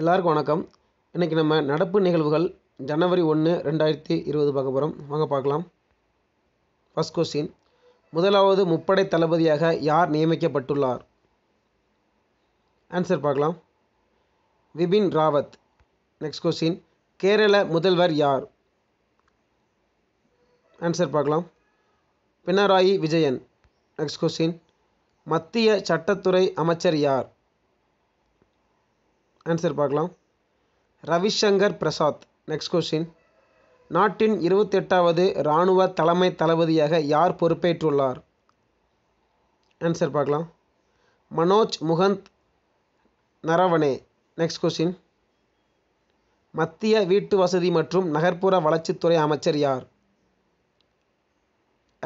எல்லாருக்கும் வணக்கம் இன்றைக்கி நம்ம நடப்பு நிகழ்வுகள் ஜனவரி ஒன்று ரெண்டாயிரத்தி இருபது பார்க்க போகிறோம் வாங்க பார்க்கலாம் ஃபஸ்ட் கொஸ்டின் முதலாவது முப்படை தளபதியாக யார் நியமிக்கப்பட்டுள்ளார் ஆன்சர் பார்க்கலாம் விபின் ராவத் நெக்ஸ்ட் கொஸ்டின் கேரள முதல்வர் யார் ஆன்சர் பார்க்கலாம் பினராயி விஜயன் நெக்ஸ்ட் கொஸ்டின் மத்திய சட்டத்துறை அமைச்சர் யார் ஆன்சர் பார்க்கலாம் ரவிசங்கர் பிரசாத் நெக்ஸ்ட் கொஸ்டின் நாட்டின் இருபத்தெட்டாவது இராணுவ தலைமை தளபதியாக யார் பொறுப்பேற்றுள்ளார் ஆன்சர் பார்க்கலாம் மனோஜ் முகந்த் நரவனே நெக்ஸ்ட் கொஸ்டின் மத்திய வீட்டு வசதி மற்றும் நகர்ப்புற வளர்ச்சித்துறை அமைச்சர் யார்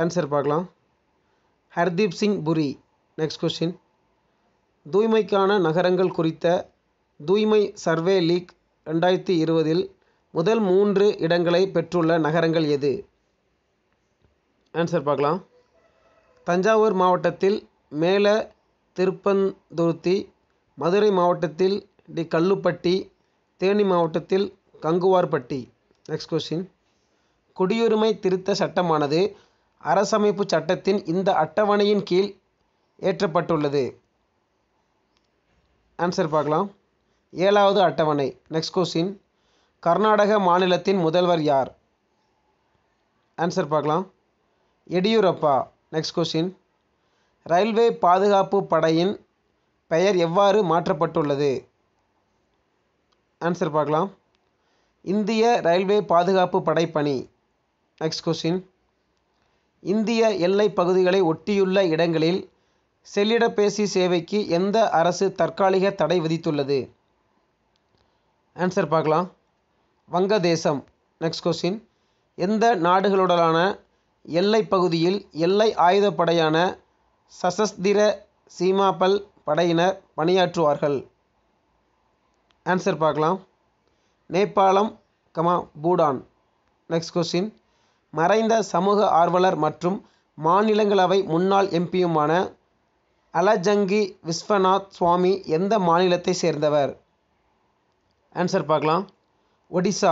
ஆன்சர் பார்க்கலாம் ஹர்தீப் சிங் புரி நெக்ஸ்ட் கொஸ்டின் தூய்மைக்கான நகரங்கள் குறித்த தூய்மை சர்வே லீக் ரெண்டாயிரத்தி இருபதில் முதல் மூன்று இடங்களை பெற்றுள்ள நகரங்கள் எது ஆன்சர் பார்க்கலாம் தஞ்சாவூர் மாவட்டத்தில் மேல திருப்பந்துருத்தி மதுரை மாவட்டத்தில் டி கல்லுப்பட்டி தேனி மாவட்டத்தில் கங்குவார்பட்டி நெக்ஸ்ட் கொஸ்டின் குடியுரிமை திருத்த சட்டமானது அரசமைப்பு சட்டத்தின் இந்த அட்டவணையின் கீழ் ஏற்றப்பட்டுள்ளது ஆன்சர் பார்க்கலாம் ஏழாவது அட்டவணை நெக்ஸ்ட் கொஸ்டின் கர்நாடக மாநிலத்தின் முதல்வர் யார் ஆன்சர் பார்க்கலாம் எடியூரப்பா நெக்ஸ்ட் கொஸ்டின் ரயில்வே பாதுகாப்பு படையின் பெயர் எவ்வாறு மாற்றப்பட்டுள்ளது ஆன்சர் பார்க்கலாம் இந்திய ரயில்வே பாதுகாப்பு படைப்பணி நெக்ஸ்ட் கொஸ்டின் இந்திய எல்லை பகுதிகளை ஒட்டியுள்ள இடங்களில் செல்லிடப்பேசி சேவைக்கு எந்த அரசு தற்காலிக தடை விதித்துள்ளது ஆன்சர் பார்க்கலாம் வங்கதேசம் நெக்ஸ்ட் கொஸ்டின் எந்த நாடுகளுடனான எல்லை பகுதியில் எல்லை ஆயுதப்படையான சசஸ்திர சீமாப்பல் படையினர் பணியாற்றுவார்கள் ஆன்சர் பார்க்கலாம் Nepal comma Bhutan next question மறைந்த சமூக ஆர்வலர் மற்றும் மாநிலங்களவை முன்னாள் எம்பியுமான அலஜங்கி விஸ்வநாத் சுவாமி எந்த மாநிலத்தை சேர்ந்தவர் ஆன்சர் பார்க்கலாம் ஒடிசா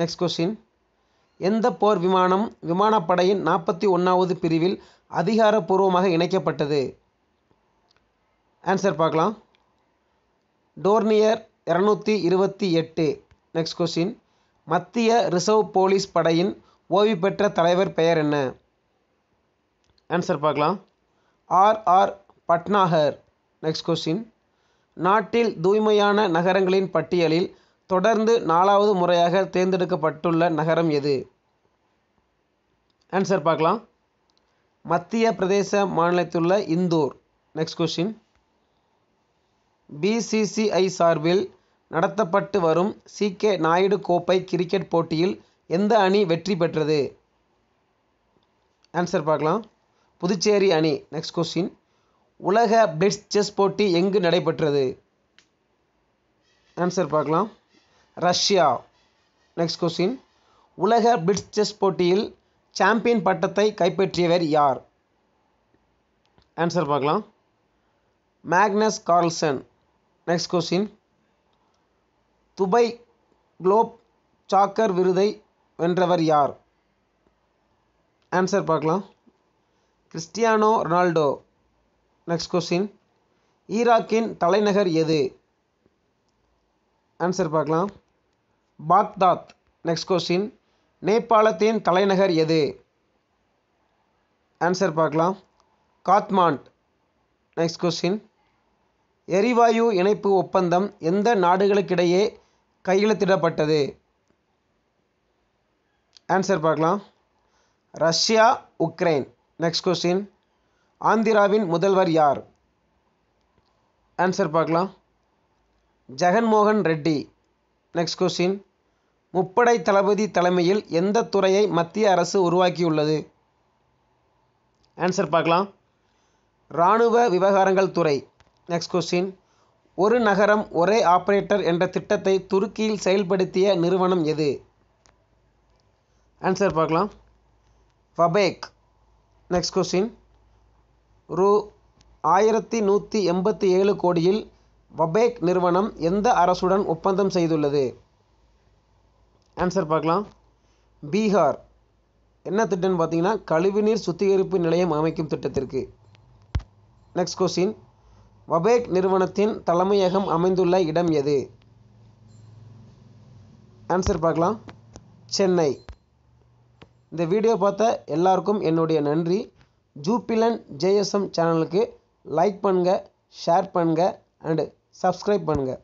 நெக்ஸ்ட் கொஸ்டின் எந்த போர் விமானம் விமானப்படையின் நாற்பத்தி ஒன்றாவது பிரிவில் அதிகாரப்பூர்வமாக இணைக்கப்பட்டது ஆன்சர் பார்க்கலாம் டோர்னியர் இரநூத்தி இருபத்தி எட்டு நெக்ஸ்ட் கொஸ்டின் மத்திய ரிசர்வ் போலீஸ் படையின் ஓய்வு பெற்ற தலைவர் பெயர் என்ன ஆன்சர் பார்க்கலாம் R R Bhatnagar next question நாட்டில் தூய்மையான நகரங்களின் பட்டியலில் தொடர்ந்து நாலாவது முறையாக தேர்ந்தெடுக்கப்பட்டுள்ள நகரம் எது ஆன்சர் பார்க்கலாம் மத்திய பிரதேச மாநிலத்திலுள்ள இந்தூர் நெக்ஸ்ட் கொஷின் பிசிசிஐ சார்பில் நடத்தப்பட்டு வரும் சி கே நாயுடு கோப்பை கிரிக்கெட் போட்டியில் எந்த அணி வெற்றி பெற்றது ஆன்சர் பார்க்கலாம் புதுச்சேரி அணி நெக்ஸ்ட் கொஸ்டின் உலக பிளிட்ஸ் செஸ் போட்டி எங்கு நடைபெற்றது ஆன்சர் பார்க்கலாம் ரஷ்யா நெக்ஸ்ட் கொஸ்டின் உலக பிளிட்ஸ் செஸ் போட்டியில் சாம்பியன் பட்டத்தை கைப்பற்றியவர் யார் ஆன்சர் பார்க்கலாம் Magnus Carlsen next question Dubai globe soccer விருதை வென்றவர் யார் ஆன்சர் பார்க்கலாம் கிறிஸ்டியானோ ரொனால்டோ நெக்ஸ்ட் கொஸ்டின் ஈராக்கின் தலைநகர் எது ஆன்சர் பார்க்கலாம் பாக்தாத் நெக்ஸ்ட் கொஸ்டின் நேபாளத்தின் தலைநகர் எது ஆன்சர் பார்க்கலாம் காத்மாண்ட் நெக்ஸ்ட் கொஸ்டின் எரிவாயு இணைப்பு ஒப்பந்தம் எந்த நாடுகளுக்கிடையே கையெழுத்திடப்பட்டது ஆன்சர் பார்க்கலாம் ரஷ்யா உக்ரைன் நெக்ஸ்ட் கொஸ்டின் ஆந்திராவின் முதல்வர் யார் ஆன்சர் பார்க்கலாம் ஜெகன்மோகன் ரெட்டி நெக்ஸ்ட் கொஸ்டின் முப்படை தளபதி தலைமையில் எந்த துறையை மத்திய அரசு உருவாக்கியுள்ளது ஆன்சர் பார்க்கலாம் இராணுவ விவகாரங்கள் துறை நெக்ஸ்ட் கொஸ்டின் ஒரு நகரம் ஒரே ஆபரேட்டர் என்ற திட்டத்தை துருக்கியில் செயல்படுத்திய நிறுவனம் எது ஆன்சர் பார்க்கலாம் ஃபபேக் நெக்ஸ்ட் கொஸ்டின் ரூ ஆயிரத்தி நூற்றி எண்பத்தி ஏழு கோடியில் வபேக் நிறுவனம் எந்த அரசுடன் ஒப்பந்தம் செய்துள்ளது ஆன்சர் பார்க்கலாம் பீகார் என்ன திட்டம்னு பார்த்தீங்கன்னா கழிவுநீர் சுத்திகரிப்பு நிலையம் அமைக்கும் திட்டத்திற்கு நெக்ஸ்ட் கொஸ்டின் வபேக் நிறுவனத்தின் தலைமையகம் அமைந்துள்ள இடம் எது ஆன்சர் பார்க்கலாம் சென்னை இந்த வீடியோ பார்த்த எல்லாருக்கும் என்னுடைய நன்றி ஜூபிலன் ஜேஎஸ்எம் சேனலுக்கு லைக் பண்ணுங்கள் ஷேர் பண்ணுங்கள் அண்டு சப்ஸ்க்ரைப் பண்ணுங்கள்